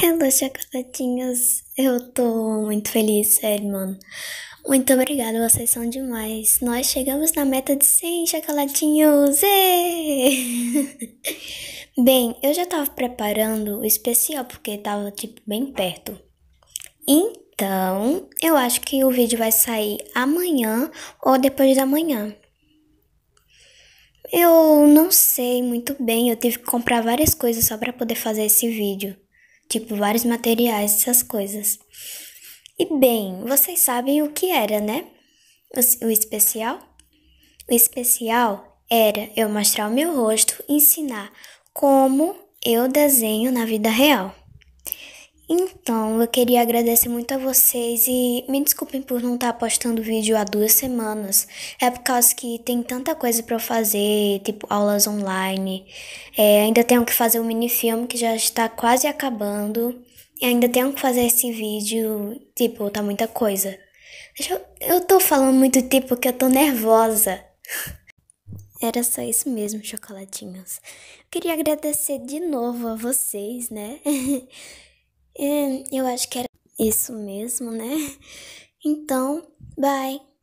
Hello, chocolatinhos! Eu tô muito feliz, sério, mano. Muito obrigada, vocês são demais. Nós chegamos na meta de 100 chocolatinhos! bem, eu já tava preparando o especial porque tava, tipo, bem perto. Então, eu acho que o vídeo vai sair amanhã ou depois da manhã. Eu não sei muito bem, eu tive que comprar várias coisas só para poder fazer esse vídeo tipo vários materiais, essas coisas. E bem, vocês sabem o que era, né? O, o especial? O especial era eu mostrar o meu rosto e ensinar como eu desenho na vida real. Então, eu queria agradecer muito a vocês e me desculpem por não estar postando vídeo há duas semanas. É por causa que tem tanta coisa para fazer, tipo aulas online. É, ainda tenho que fazer o um minifilme que já está quase acabando. E ainda tenho que fazer esse vídeo, tipo, tá muita coisa. Deixa eu, eu tô falando muito tipo que eu tô nervosa. Era só isso mesmo, chocolatinhos. Eu queria agradecer de novo a vocês, né? É, eu acho que era isso mesmo, né? Então, bye!